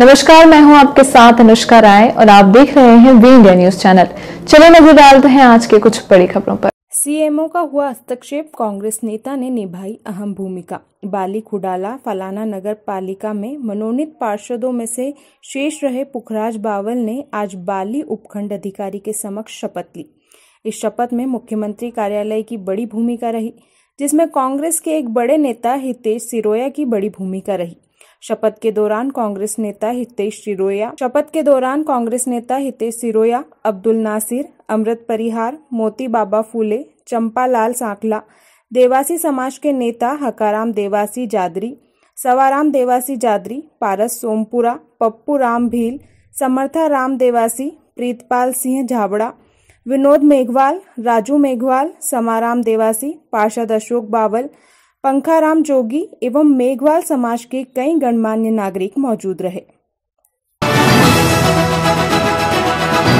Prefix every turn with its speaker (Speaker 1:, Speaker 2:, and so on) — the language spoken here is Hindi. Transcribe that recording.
Speaker 1: नमस्कार मैं हूं आपके साथ अनुष्का राय और आप देख रहे हैं वी इंडिया न्यूज चैनल चलो नजर डालते हैं आज के कुछ बड़ी खबरों पर
Speaker 2: सीएमओ का हुआ हस्तक्षेप कांग्रेस नेता ने निभाई अहम भूमिका बाली खुडाला फलाना नगर पालिका में मनोनीत पार्षदों में से शेष रहे पुखराज बावल ने आज बाली उपखंड अधिकारी के समक्ष शपथ ली इस शपथ में मुख्यमंत्री कार्यालय की बड़ी भूमिका रही जिसमें कांग्रेस के एक बड़े नेता हितेश सिरोया की बड़ी भूमिका रही शपथ के दौरान कांग्रेस नेता हितेश सिरोया शपथ के दौरान कांग्रेस नेता हितेश सिरोया अब्दुल नासिर अमृत परिहार मोती बाबा फूले चंपा लाल सांकला देवासी समाज के नेता हकाराम देवासी जादरी सवाराम देवासी जादरी पारस सोमपुरा पप्पू राम भील समर्था राम देवासी प्रीतपाल सिंह झाबड़ा विनोद मेघवाल राजू मेघवाल समाराम देवासी पार्षद अशोक बावल पंखाराम जोगी एवं मेघवाल समाज के कई गणमान्य नागरिक मौजूद रहे